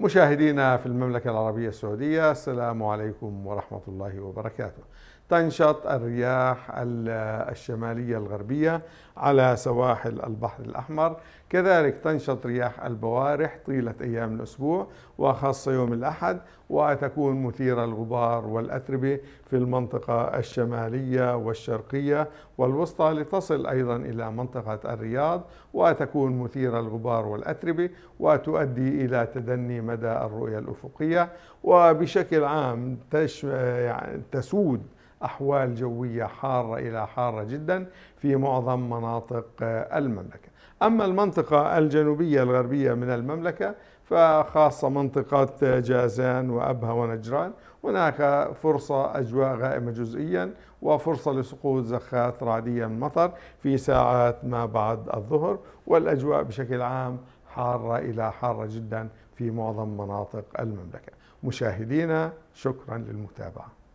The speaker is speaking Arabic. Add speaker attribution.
Speaker 1: مشاهدينا في المملكة العربية السعودية السلام عليكم ورحمة الله وبركاته تنشط الرياح الشمالية الغربية على سواحل البحر الأحمر كذلك تنشط رياح البوارح طيلة أيام الأسبوع وخاصة يوم الأحد وتكون مثيرة الغبار والأتربة في المنطقة الشمالية والشرقية والوسطى لتصل أيضا إلى منطقة الرياض وتكون مثيرة الغبار والأتربة وتؤدي إلى تدني مدى الرؤية الأفقية وبشكل عام يعني تسود أحوال جوية حارة إلى حارة جدا في معظم مناطق آه، المملكة أما المنطقة الجنوبية الغربية من المملكة فخاصة منطقة جازان وأبها ونجران هناك فرصة أجواء غائمة جزئيا وفرصة لسقوط زخات رعدية من مطر في ساعات ما بعد الظهر والأجواء بشكل عام حارة إلى حارة جدا في معظم مناطق المملكة مشاهدينا شكرا للمتابعة